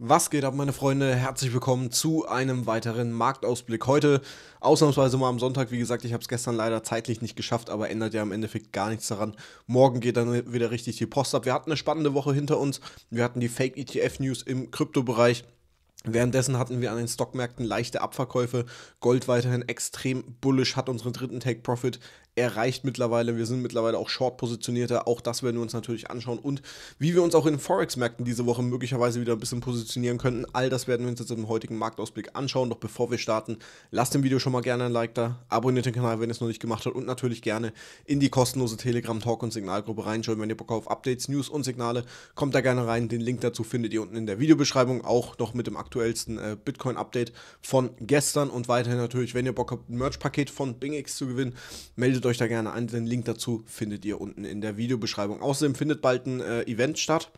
Was geht ab, meine Freunde? Herzlich willkommen zu einem weiteren Marktausblick. Heute ausnahmsweise mal am Sonntag. Wie gesagt, ich habe es gestern leider zeitlich nicht geschafft, aber ändert ja im Endeffekt gar nichts daran. Morgen geht dann wieder richtig die Post ab. Wir hatten eine spannende Woche hinter uns. Wir hatten die Fake-ETF-News im Kryptobereich. Währenddessen hatten wir an den Stockmärkten leichte Abverkäufe. Gold weiterhin extrem bullish, hat unseren dritten Take Profit erreicht mittlerweile. Wir sind mittlerweile auch short positionierter. Auch das werden wir uns natürlich anschauen. Und wie wir uns auch in Forex-Märkten diese Woche möglicherweise wieder ein bisschen positionieren könnten. All das werden wir uns jetzt im heutigen Marktausblick anschauen. Doch bevor wir starten, lasst dem Video schon mal gerne ein Like da. Abonniert den Kanal, wenn ihr es noch nicht gemacht habt. Und natürlich gerne in die kostenlose Telegram-Talk- und Signalgruppe reinschauen. Wenn ihr Bock auf Updates, News und Signale, kommt da gerne rein. Den Link dazu findet ihr unten in der Videobeschreibung. Auch noch mit dem aktuellsten äh, Bitcoin-Update von gestern. Und weiterhin natürlich, wenn ihr Bock habt, ein Merch-Paket von BingX zu gewinnen, meldet euch euch da gerne an. Den Link dazu findet ihr unten in der Videobeschreibung. Außerdem findet bald ein äh, Event statt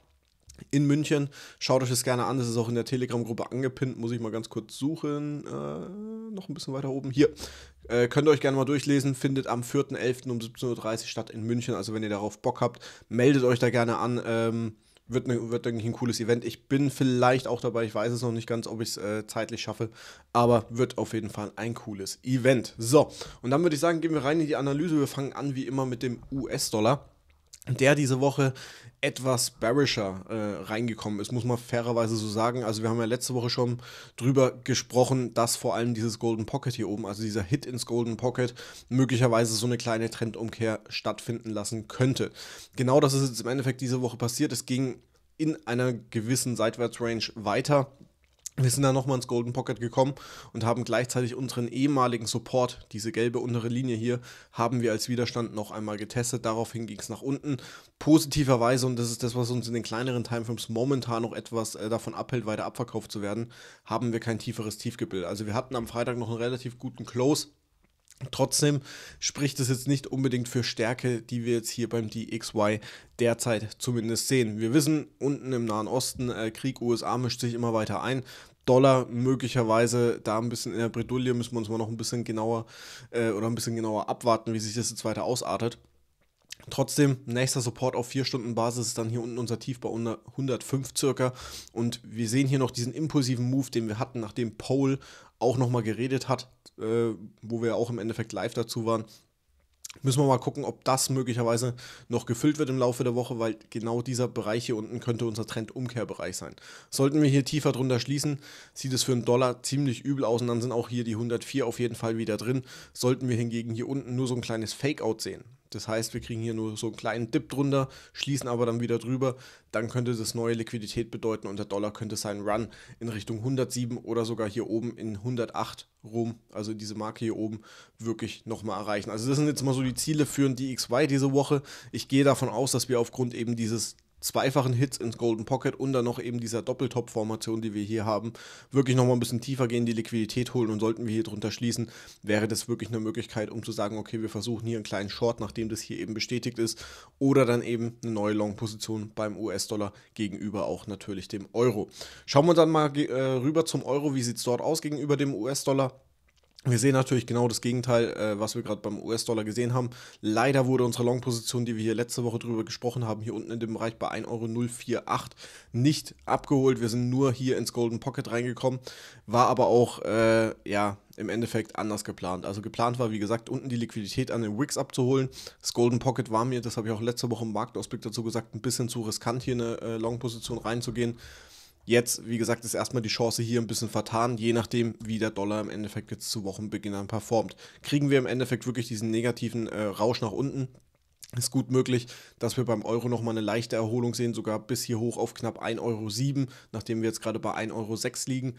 in München. Schaut euch das gerne an. Das ist auch in der Telegram-Gruppe angepinnt. Muss ich mal ganz kurz suchen. Äh, noch ein bisschen weiter oben. Hier. Äh, könnt ihr euch gerne mal durchlesen. Findet am 4.11. um 17.30 Uhr statt in München. Also wenn ihr darauf Bock habt, meldet euch da gerne an. Ähm, wird, ne, wird denke ich, ein cooles Event. Ich bin vielleicht auch dabei, ich weiß es noch nicht ganz, ob ich es äh, zeitlich schaffe, aber wird auf jeden Fall ein cooles Event. So, und dann würde ich sagen, gehen wir rein in die Analyse. Wir fangen an wie immer mit dem US-Dollar der diese Woche etwas bearischer äh, reingekommen ist, muss man fairerweise so sagen. Also wir haben ja letzte Woche schon drüber gesprochen, dass vor allem dieses Golden Pocket hier oben, also dieser Hit ins Golden Pocket, möglicherweise so eine kleine Trendumkehr stattfinden lassen könnte. Genau das ist jetzt im Endeffekt diese Woche passiert. Es ging in einer gewissen Seitwärtsrange weiter. Wir sind dann nochmal ins Golden Pocket gekommen und haben gleichzeitig unseren ehemaligen Support, diese gelbe untere Linie hier, haben wir als Widerstand noch einmal getestet. Daraufhin ging es nach unten. Positiverweise, und das ist das, was uns in den kleineren Timeframes momentan noch etwas äh, davon abhält, weiter abverkauft zu werden, haben wir kein tieferes Tiefgebilde. Also wir hatten am Freitag noch einen relativ guten Close. Trotzdem spricht es jetzt nicht unbedingt für Stärke, die wir jetzt hier beim DXY derzeit zumindest sehen. Wir wissen, unten im Nahen Osten, äh, Krieg USA mischt sich immer weiter ein. Dollar möglicherweise da ein bisschen in der Bredouille, müssen wir uns mal noch ein bisschen genauer äh, oder ein bisschen genauer abwarten, wie sich das jetzt weiter ausartet. Trotzdem, nächster Support auf 4-Stunden-Basis ist dann hier unten unser Tief bei 105 circa. Und wir sehen hier noch diesen impulsiven Move, den wir hatten, nachdem Pole auch nochmal geredet hat, äh, wo wir auch im Endeffekt live dazu waren. Müssen wir mal gucken, ob das möglicherweise noch gefüllt wird im Laufe der Woche, weil genau dieser Bereich hier unten könnte unser Trendumkehrbereich sein. Sollten wir hier tiefer drunter schließen, sieht es für einen Dollar ziemlich übel aus und dann sind auch hier die 104 auf jeden Fall wieder drin. Sollten wir hingegen hier unten nur so ein kleines Fakeout sehen, das heißt, wir kriegen hier nur so einen kleinen Dip drunter, schließen aber dann wieder drüber. Dann könnte das neue Liquidität bedeuten und der Dollar könnte seinen Run in Richtung 107 oder sogar hier oben in 108 rum, also diese Marke hier oben, wirklich nochmal erreichen. Also das sind jetzt mal so die Ziele für den DXY diese Woche. Ich gehe davon aus, dass wir aufgrund eben dieses zweifachen Hits ins Golden Pocket und dann noch eben dieser Doppeltop-Formation, die wir hier haben, wirklich nochmal ein bisschen tiefer gehen, die Liquidität holen und sollten wir hier drunter schließen, wäre das wirklich eine Möglichkeit, um zu sagen, okay, wir versuchen hier einen kleinen Short, nachdem das hier eben bestätigt ist, oder dann eben eine neue Long-Position beim US-Dollar gegenüber auch natürlich dem Euro. Schauen wir dann mal äh, rüber zum Euro, wie sieht es dort aus gegenüber dem US-Dollar? Wir sehen natürlich genau das Gegenteil, äh, was wir gerade beim US-Dollar gesehen haben. Leider wurde unsere Long-Position, die wir hier letzte Woche drüber gesprochen haben, hier unten in dem Bereich bei 1,048 Euro nicht abgeholt. Wir sind nur hier ins Golden Pocket reingekommen, war aber auch äh, ja, im Endeffekt anders geplant. Also geplant war, wie gesagt, unten die Liquidität an den Wicks abzuholen. Das Golden Pocket war mir, das habe ich auch letzte Woche im Marktausblick dazu gesagt, ein bisschen zu riskant, hier eine äh, Long-Position reinzugehen. Jetzt, wie gesagt, ist erstmal die Chance hier ein bisschen vertan, je nachdem, wie der Dollar im Endeffekt jetzt zu Wochenbeginn dann performt. Kriegen wir im Endeffekt wirklich diesen negativen äh, Rausch nach unten, ist gut möglich, dass wir beim Euro nochmal eine leichte Erholung sehen, sogar bis hier hoch auf knapp 1,07 Euro, nachdem wir jetzt gerade bei 1,06 Euro liegen.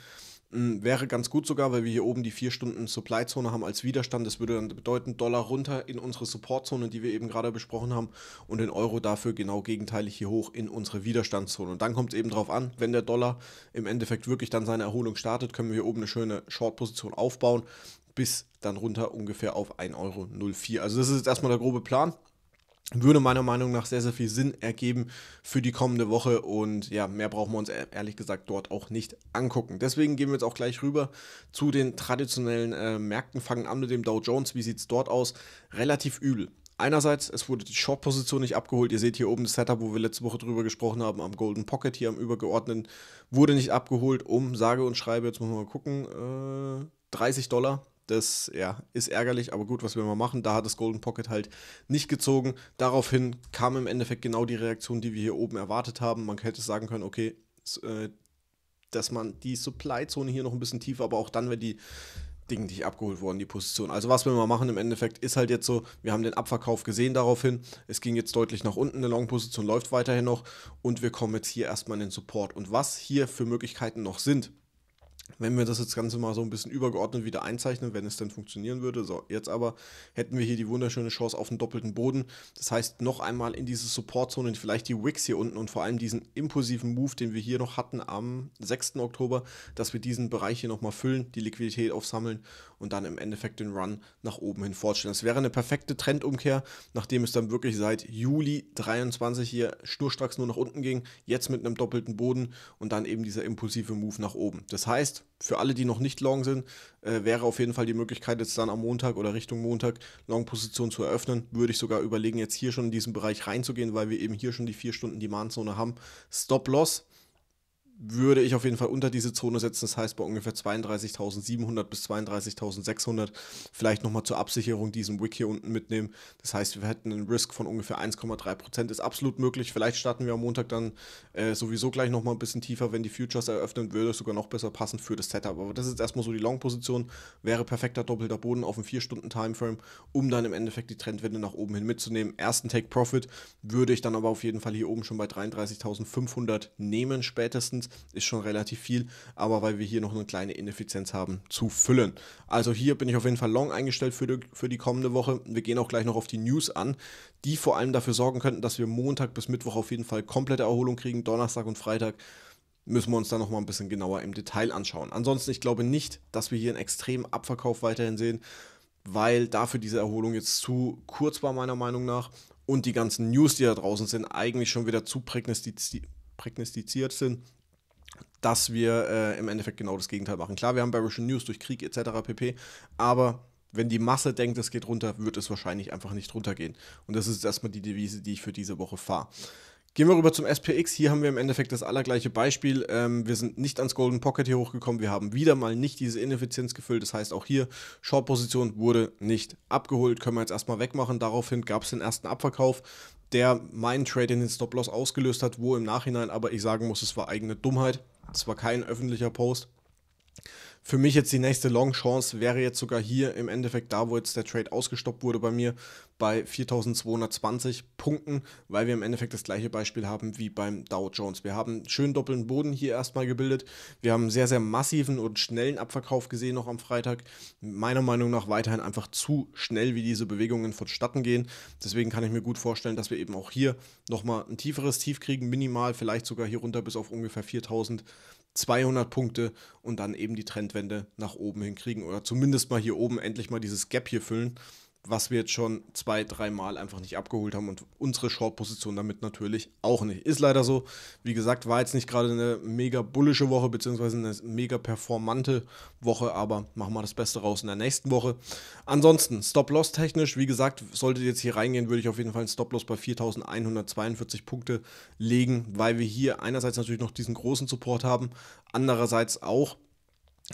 Wäre ganz gut sogar, weil wir hier oben die 4 Stunden Supply-Zone haben als Widerstand. Das würde dann bedeuten, Dollar runter in unsere Support-Zone, die wir eben gerade besprochen haben, und den Euro dafür genau gegenteilig hier hoch in unsere Widerstandszone. Und dann kommt es eben darauf an, wenn der Dollar im Endeffekt wirklich dann seine Erholung startet, können wir hier oben eine schöne Short-Position aufbauen, bis dann runter ungefähr auf 1,04 Euro. Also das ist jetzt erstmal der grobe Plan würde meiner Meinung nach sehr, sehr viel Sinn ergeben für die kommende Woche und ja, mehr brauchen wir uns e-, ehrlich gesagt dort auch nicht angucken. Deswegen gehen wir jetzt auch gleich rüber zu den traditionellen äh, Märkten, fangen an mit dem Dow Jones. Wie sieht es dort aus? Relativ übel. Einerseits, es wurde die Short-Position nicht abgeholt. Ihr seht hier oben das Setup, wo wir letzte Woche drüber gesprochen haben, am Golden Pocket hier am übergeordneten, wurde nicht abgeholt um, sage und schreibe, jetzt muss man mal gucken, äh, 30 Dollar das ja, ist ärgerlich, aber gut, was wir mal machen. Da hat das Golden Pocket halt nicht gezogen. Daraufhin kam im Endeffekt genau die Reaktion, die wir hier oben erwartet haben. Man hätte sagen können, okay, äh, dass man die Supply-Zone hier noch ein bisschen tiefer, aber auch dann, wenn die Dinge nicht abgeholt worden, die Position. Also was wir mal machen im Endeffekt ist halt jetzt so, wir haben den Abverkauf gesehen daraufhin, es ging jetzt deutlich nach unten, eine Long-Position läuft weiterhin noch und wir kommen jetzt hier erstmal in den Support. Und was hier für Möglichkeiten noch sind, wenn wir das jetzt Ganze mal so ein bisschen übergeordnet wieder einzeichnen, wenn es denn funktionieren würde. So, jetzt aber hätten wir hier die wunderschöne Chance auf den doppelten Boden. Das heißt, noch einmal in diese Supportzone, vielleicht die Wicks hier unten und vor allem diesen impulsiven Move, den wir hier noch hatten am 6. Oktober, dass wir diesen Bereich hier nochmal füllen, die Liquidität aufsammeln und dann im Endeffekt den Run nach oben hin fortstellen. Das wäre eine perfekte Trendumkehr, nachdem es dann wirklich seit Juli 23 hier schnurstracks nur nach unten ging, jetzt mit einem doppelten Boden und dann eben dieser impulsive Move nach oben. Das heißt, für alle, die noch nicht long sind, äh, wäre auf jeden Fall die Möglichkeit, jetzt dann am Montag oder Richtung Montag Long-Position zu eröffnen. Würde ich sogar überlegen, jetzt hier schon in diesen Bereich reinzugehen, weil wir eben hier schon die 4 Stunden Demand-Zone haben. Stop-Loss würde ich auf jeden Fall unter diese Zone setzen. Das heißt bei ungefähr 32.700 bis 32.600 vielleicht nochmal zur Absicherung diesen Wick hier unten mitnehmen. Das heißt, wir hätten einen Risk von ungefähr 1,3%. Ist absolut möglich. Vielleicht starten wir am Montag dann äh, sowieso gleich nochmal ein bisschen tiefer, wenn die Futures eröffnen, würde es sogar noch besser passen für das Setup. Aber das ist erstmal so die Long-Position. Wäre perfekter doppelter Boden auf einem 4-Stunden-Timeframe, um dann im Endeffekt die Trendwende nach oben hin mitzunehmen. Ersten Take-Profit würde ich dann aber auf jeden Fall hier oben schon bei 33.500 nehmen spätestens ist schon relativ viel, aber weil wir hier noch eine kleine Ineffizienz haben, zu füllen. Also hier bin ich auf jeden Fall long eingestellt für die, für die kommende Woche. Wir gehen auch gleich noch auf die News an, die vor allem dafür sorgen könnten, dass wir Montag bis Mittwoch auf jeden Fall komplette Erholung kriegen, Donnerstag und Freitag müssen wir uns dann nochmal ein bisschen genauer im Detail anschauen. Ansonsten, ich glaube nicht, dass wir hier einen extremen Abverkauf weiterhin sehen, weil dafür diese Erholung jetzt zu kurz war, meiner Meinung nach. Und die ganzen News, die da draußen sind, eigentlich schon wieder zu prägnostiziert sind dass wir äh, im Endeffekt genau das Gegenteil machen. Klar, wir haben Bearish News durch Krieg etc. pp. Aber wenn die Masse denkt, es geht runter, wird es wahrscheinlich einfach nicht runtergehen. Und das ist erstmal die Devise, die ich für diese Woche fahre. Gehen wir rüber zum SPX. Hier haben wir im Endeffekt das allergleiche Beispiel. Ähm, wir sind nicht ans Golden Pocket hier hochgekommen. Wir haben wieder mal nicht diese Ineffizienz gefüllt. Das heißt, auch hier Short-Position wurde nicht abgeholt. Können wir jetzt erstmal wegmachen. Daraufhin gab es den ersten Abverkauf, der meinen Trade in den Stop-Loss ausgelöst hat, wo im Nachhinein aber ich sagen muss, es war eigene Dummheit es war kein öffentlicher Post für mich jetzt die nächste Long-Chance wäre jetzt sogar hier im Endeffekt da, wo jetzt der Trade ausgestoppt wurde bei mir, bei 4220 Punkten, weil wir im Endeffekt das gleiche Beispiel haben wie beim Dow Jones. Wir haben schön doppelten Boden hier erstmal gebildet. Wir haben sehr, sehr massiven und schnellen Abverkauf gesehen noch am Freitag. Meiner Meinung nach weiterhin einfach zu schnell, wie diese Bewegungen vonstatten gehen. Deswegen kann ich mir gut vorstellen, dass wir eben auch hier nochmal ein tieferes Tief kriegen, minimal, vielleicht sogar hier runter bis auf ungefähr 4000. 200 Punkte und dann eben die Trendwende nach oben hinkriegen oder zumindest mal hier oben endlich mal dieses Gap hier füllen, was wir jetzt schon zwei, dreimal einfach nicht abgeholt haben und unsere Short-Position damit natürlich auch nicht. Ist leider so. Wie gesagt, war jetzt nicht gerade eine mega bullische Woche, beziehungsweise eine mega performante Woche, aber machen wir das Beste raus in der nächsten Woche. Ansonsten, Stop-Loss technisch, wie gesagt, solltet ihr jetzt hier reingehen, würde ich auf jeden Fall einen Stop-Loss bei 4142 Punkte legen, weil wir hier einerseits natürlich noch diesen großen Support haben, andererseits auch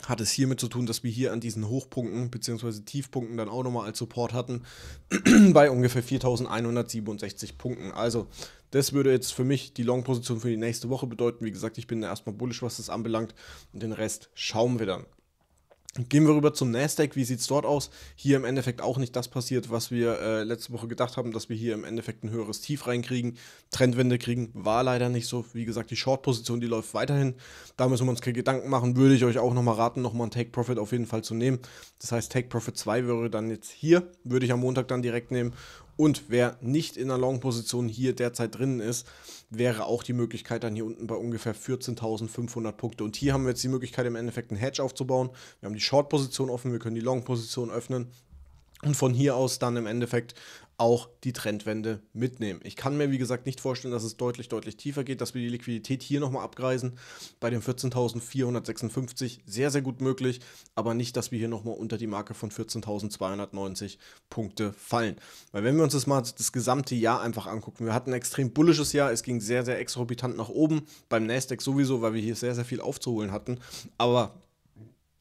hat es hiermit zu tun, dass wir hier an diesen Hochpunkten bzw. Tiefpunkten dann auch nochmal als Support hatten bei ungefähr 4167 Punkten. Also das würde jetzt für mich die Long-Position für die nächste Woche bedeuten. Wie gesagt, ich bin da erstmal bullisch, was das anbelangt und den Rest schauen wir dann. Gehen wir rüber zum Nasdaq. Wie sieht es dort aus? Hier im Endeffekt auch nicht das passiert, was wir äh, letzte Woche gedacht haben, dass wir hier im Endeffekt ein höheres Tief reinkriegen. Trendwende kriegen war leider nicht so. Wie gesagt, die Short-Position, die läuft weiterhin. Da müssen wir uns keine Gedanken machen. Würde ich euch auch nochmal raten, nochmal einen Take-Profit auf jeden Fall zu nehmen. Das heißt, Take-Profit 2 wäre dann jetzt hier. Würde ich am Montag dann direkt nehmen. Und wer nicht in einer Long-Position hier derzeit drinnen ist, wäre auch die Möglichkeit dann hier unten bei ungefähr 14.500 Punkte. Und hier haben wir jetzt die Möglichkeit im Endeffekt einen Hedge aufzubauen. Wir haben die Short-Position offen, wir können die Long-Position öffnen und von hier aus dann im Endeffekt auch die Trendwende mitnehmen. Ich kann mir, wie gesagt, nicht vorstellen, dass es deutlich, deutlich tiefer geht, dass wir die Liquidität hier nochmal abgreisen. Bei den 14.456 sehr, sehr gut möglich, aber nicht, dass wir hier nochmal unter die Marke von 14.290 Punkte fallen. Weil wenn wir uns das mal das gesamte Jahr einfach angucken, wir hatten ein extrem bullisches Jahr, es ging sehr, sehr exorbitant nach oben, beim Nasdaq sowieso, weil wir hier sehr, sehr viel aufzuholen hatten, aber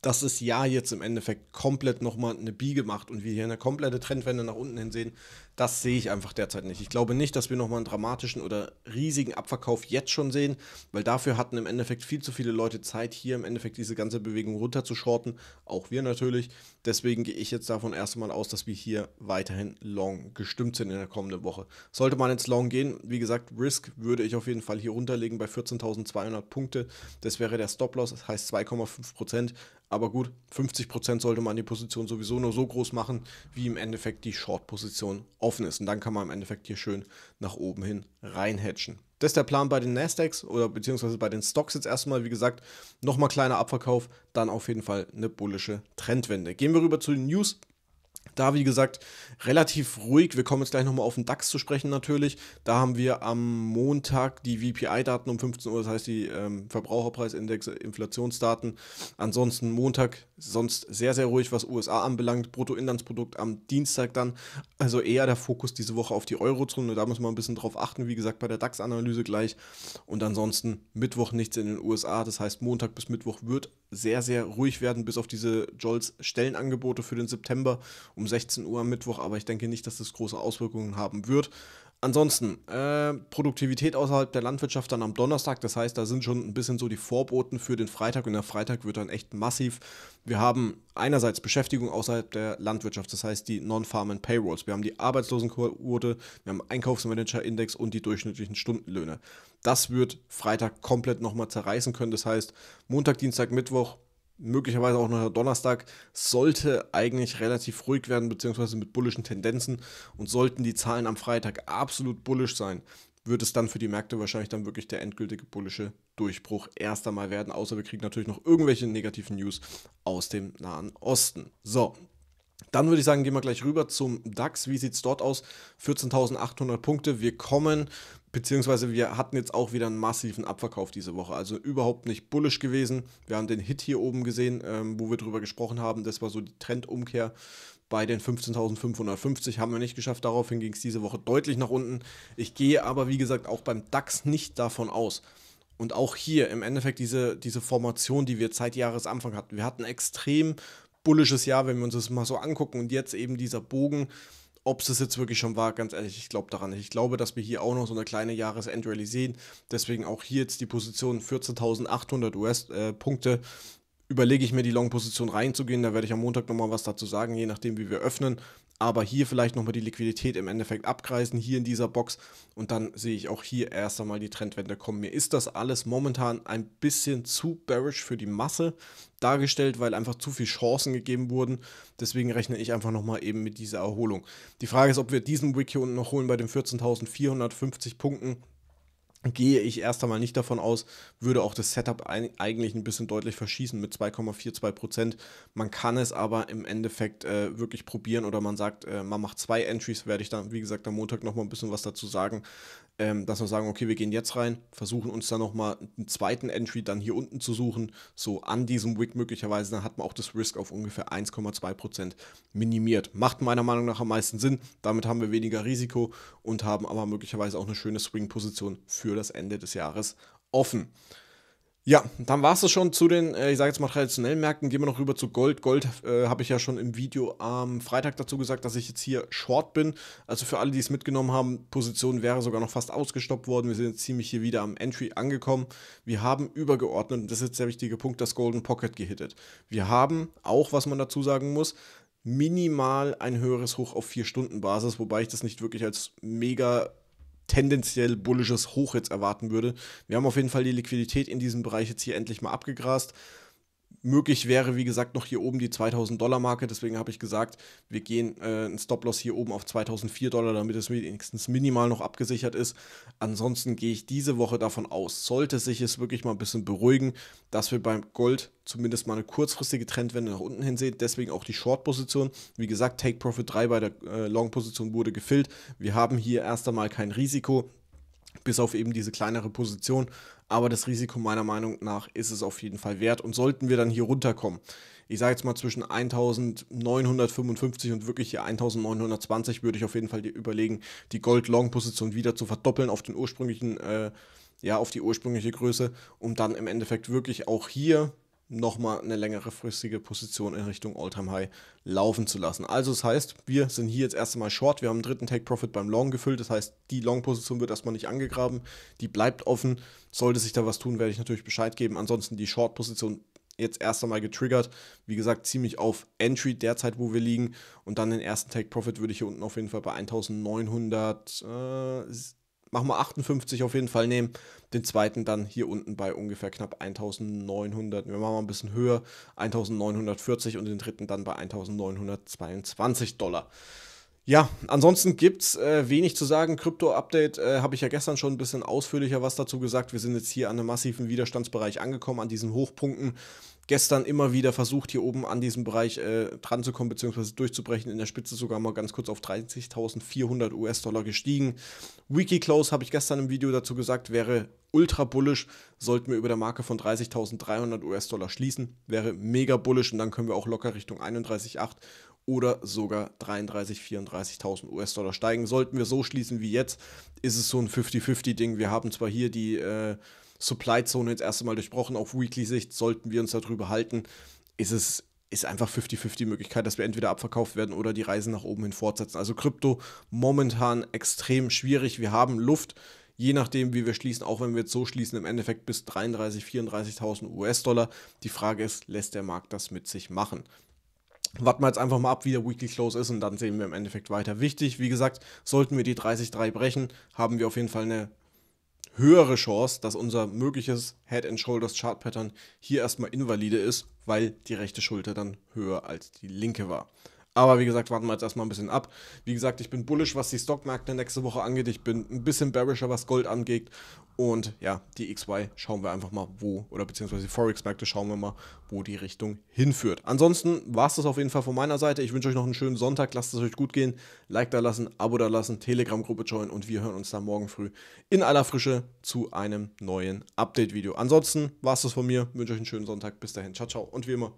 dass das Jahr jetzt im Endeffekt komplett nochmal eine Biege macht und wir hier eine komplette Trendwende nach unten hin sehen, das sehe ich einfach derzeit nicht. Ich glaube nicht, dass wir nochmal einen dramatischen oder riesigen Abverkauf jetzt schon sehen, weil dafür hatten im Endeffekt viel zu viele Leute Zeit, hier im Endeffekt diese ganze Bewegung runterzuschorten. Auch wir natürlich. Deswegen gehe ich jetzt davon erstmal aus, dass wir hier weiterhin long gestimmt sind in der kommenden Woche. Sollte man jetzt long gehen, wie gesagt, Risk würde ich auf jeden Fall hier runterlegen bei 14.200 Punkte. Das wäre der Stop-Loss, das heißt 2,5%. Aber gut, 50% sollte man die Position sowieso nur so groß machen, wie im Endeffekt die Short-Position offen ist. Und dann kann man im Endeffekt hier schön nach oben hin reinhatchen. Das ist der Plan bei den Nasdaqs oder beziehungsweise bei den Stocks jetzt erstmal. Wie gesagt, nochmal kleiner Abverkauf, dann auf jeden Fall eine bullische Trendwende. Gehen wir rüber zu den News. Da, wie gesagt, relativ ruhig. Wir kommen jetzt gleich nochmal auf den DAX zu sprechen natürlich. Da haben wir am Montag die VPI-Daten um 15 Uhr, das heißt die ähm, Verbraucherpreisindexe, Inflationsdaten. Ansonsten Montag sonst sehr, sehr ruhig, was USA anbelangt. Bruttoinlandsprodukt am Dienstag dann. Also eher der Fokus diese Woche auf die Eurozone. Da muss man ein bisschen drauf achten, wie gesagt, bei der DAX-Analyse gleich. Und ansonsten Mittwoch nichts in den USA. Das heißt, Montag bis Mittwoch wird sehr, sehr ruhig werden, bis auf diese Jolts-Stellenangebote für den September um 16 Uhr am Mittwoch, aber ich denke nicht, dass das große Auswirkungen haben wird. Ansonsten, äh, Produktivität außerhalb der Landwirtschaft dann am Donnerstag. Das heißt, da sind schon ein bisschen so die Vorboten für den Freitag. Und der Freitag wird dann echt massiv. Wir haben einerseits Beschäftigung außerhalb der Landwirtschaft, das heißt die Non-Farm and Payrolls. Wir haben die Arbeitslosenquote, wir haben Einkaufsmanager-Index und die durchschnittlichen Stundenlöhne. Das wird Freitag komplett nochmal zerreißen können. Das heißt, Montag, Dienstag, Mittwoch möglicherweise auch noch Donnerstag, sollte eigentlich relativ ruhig werden, beziehungsweise mit bullischen Tendenzen. Und sollten die Zahlen am Freitag absolut bullisch sein, wird es dann für die Märkte wahrscheinlich dann wirklich der endgültige bullische Durchbruch erst einmal werden, außer wir kriegen natürlich noch irgendwelche negativen News aus dem Nahen Osten. So, dann würde ich sagen, gehen wir gleich rüber zum DAX. Wie sieht es dort aus? 14.800 Punkte. Wir kommen Beziehungsweise wir hatten jetzt auch wieder einen massiven Abverkauf diese Woche. Also überhaupt nicht bullisch gewesen. Wir haben den Hit hier oben gesehen, ähm, wo wir drüber gesprochen haben. Das war so die Trendumkehr bei den 15.550 haben wir nicht geschafft. Daraufhin ging es diese Woche deutlich nach unten. Ich gehe aber, wie gesagt, auch beim DAX nicht davon aus. Und auch hier im Endeffekt diese, diese Formation, die wir seit Jahresanfang hatten. Wir hatten extrem bullisches Jahr, wenn wir uns das mal so angucken. Und jetzt eben dieser Bogen ob es das jetzt wirklich schon war, ganz ehrlich, ich glaube daran nicht. Ich glaube, dass wir hier auch noch so eine kleine Jahresendrally sehen. Deswegen auch hier jetzt die Position 14.800 US-Punkte. Äh, Überlege ich mir, die Long-Position reinzugehen. Da werde ich am Montag nochmal was dazu sagen, je nachdem, wie wir öffnen aber hier vielleicht nochmal die Liquidität im Endeffekt abkreisen, hier in dieser Box und dann sehe ich auch hier erst einmal die Trendwende kommen. Mir ist das alles momentan ein bisschen zu bearish für die Masse dargestellt, weil einfach zu viele Chancen gegeben wurden. Deswegen rechne ich einfach nochmal eben mit dieser Erholung. Die Frage ist, ob wir diesen Wick hier unten noch holen bei den 14.450 Punkten gehe ich erst einmal nicht davon aus, würde auch das Setup ein, eigentlich ein bisschen deutlich verschießen mit 2,42 Man kann es aber im Endeffekt äh, wirklich probieren oder man sagt, äh, man macht zwei Entries, werde ich dann, wie gesagt, am Montag nochmal ein bisschen was dazu sagen ähm, dass wir sagen, okay, wir gehen jetzt rein, versuchen uns dann nochmal einen zweiten Entry dann hier unten zu suchen, so an diesem Wick möglicherweise, dann hat man auch das Risk auf ungefähr 1,2% minimiert. Macht meiner Meinung nach am meisten Sinn, damit haben wir weniger Risiko und haben aber möglicherweise auch eine schöne Swing-Position für das Ende des Jahres offen. Ja, dann war es schon zu den, äh, ich sage jetzt mal traditionellen Märkten. Gehen wir noch rüber zu Gold. Gold äh, habe ich ja schon im Video am Freitag dazu gesagt, dass ich jetzt hier Short bin. Also für alle, die es mitgenommen haben, Position wäre sogar noch fast ausgestoppt worden. Wir sind jetzt ziemlich hier wieder am Entry angekommen. Wir haben übergeordnet, und das ist jetzt der wichtige Punkt, das Golden Pocket gehittet. Wir haben auch, was man dazu sagen muss, minimal ein höheres Hoch auf 4-Stunden-Basis, wobei ich das nicht wirklich als mega tendenziell bullisches Hoch jetzt erwarten würde. Wir haben auf jeden Fall die Liquidität in diesem Bereich jetzt hier endlich mal abgegrast. Möglich wäre, wie gesagt, noch hier oben die 2000-Dollar-Marke. Deswegen habe ich gesagt, wir gehen äh, einen Stop-Loss hier oben auf 2004 Dollar, damit es wenigstens minimal noch abgesichert ist. Ansonsten gehe ich diese Woche davon aus, sollte sich es wirklich mal ein bisschen beruhigen, dass wir beim Gold zumindest mal eine kurzfristige Trendwende nach unten hin sehen. Deswegen auch die Short-Position. Wie gesagt, Take Profit 3 bei der äh, Long-Position wurde gefüllt. Wir haben hier erst einmal kein Risiko bis auf eben diese kleinere Position. Aber das Risiko meiner Meinung nach ist es auf jeden Fall wert. Und sollten wir dann hier runterkommen, ich sage jetzt mal zwischen 1955 und wirklich hier 1920 würde ich auf jeden Fall dir überlegen, die Gold-Long-Position wieder zu verdoppeln auf den ursprünglichen, äh, ja, auf die ursprüngliche Größe, um dann im Endeffekt wirklich auch hier nochmal eine längere fristige Position in Richtung all time high laufen zu lassen. Also das heißt, wir sind hier jetzt erst einmal short, wir haben einen dritten Take-Profit beim Long gefüllt, das heißt, die Long-Position wird erstmal nicht angegraben, die bleibt offen, sollte sich da was tun, werde ich natürlich Bescheid geben, ansonsten die Short-Position jetzt erst einmal getriggert, wie gesagt, ziemlich auf Entry derzeit, wo wir liegen und dann den ersten Take-Profit würde ich hier unten auf jeden Fall bei 1900... Äh, machen wir 58 auf jeden Fall nehmen. Den zweiten dann hier unten bei ungefähr knapp 1900. Wir machen mal ein bisschen höher, 1940 und den dritten dann bei 1922 Dollar. Ja, ansonsten gibt es äh, wenig zu sagen. Krypto-Update äh, habe ich ja gestern schon ein bisschen ausführlicher was dazu gesagt. Wir sind jetzt hier an einem massiven Widerstandsbereich angekommen, an diesen Hochpunkten. Gestern immer wieder versucht, hier oben an diesem Bereich äh, dran zu kommen, beziehungsweise durchzubrechen. In der Spitze sogar mal ganz kurz auf 30.400 US-Dollar gestiegen. Wiki Close, habe ich gestern im Video dazu gesagt, wäre ultra bullish. Sollten wir über der Marke von 30.300 US-Dollar schließen, wäre mega bullish und dann können wir auch locker Richtung 31,8 oder sogar 33.000, 34.000 US-Dollar steigen. Sollten wir so schließen wie jetzt, ist es so ein 50-50-Ding. Wir haben zwar hier die äh, Supply-Zone jetzt erste Mal durchbrochen, auf Weekly-Sicht sollten wir uns darüber halten, ist es ist einfach 50-50 Möglichkeit, dass wir entweder abverkauft werden oder die Reisen nach oben hin fortsetzen. Also Krypto momentan extrem schwierig. Wir haben Luft, je nachdem, wie wir schließen, auch wenn wir jetzt so schließen, im Endeffekt bis 33.000, 34.000 US-Dollar. Die Frage ist, lässt der Markt das mit sich machen? Warten wir jetzt einfach mal ab, wie der Weekly Close ist und dann sehen wir im Endeffekt weiter. Wichtig, wie gesagt, sollten wir die 30.3 brechen, haben wir auf jeden Fall eine höhere Chance, dass unser mögliches Head-and-Shoulders-Chart-Pattern hier erstmal invalide ist, weil die rechte Schulter dann höher als die linke war. Aber wie gesagt, warten wir jetzt erstmal ein bisschen ab. Wie gesagt, ich bin bullish, was die Stockmärkte nächste Woche angeht. Ich bin ein bisschen bearischer, was Gold angeht. Und ja, die XY schauen wir einfach mal, wo, oder beziehungsweise die Forex-Märkte schauen wir mal, wo die Richtung hinführt. Ansonsten war es das auf jeden Fall von meiner Seite. Ich wünsche euch noch einen schönen Sonntag. Lasst es euch gut gehen. Like da lassen, Abo da lassen, Telegram-Gruppe joinen und wir hören uns dann morgen früh in aller Frische zu einem neuen Update-Video. Ansonsten war es das von mir. Ich wünsche euch einen schönen Sonntag. Bis dahin. Ciao, ciao. Und wie immer,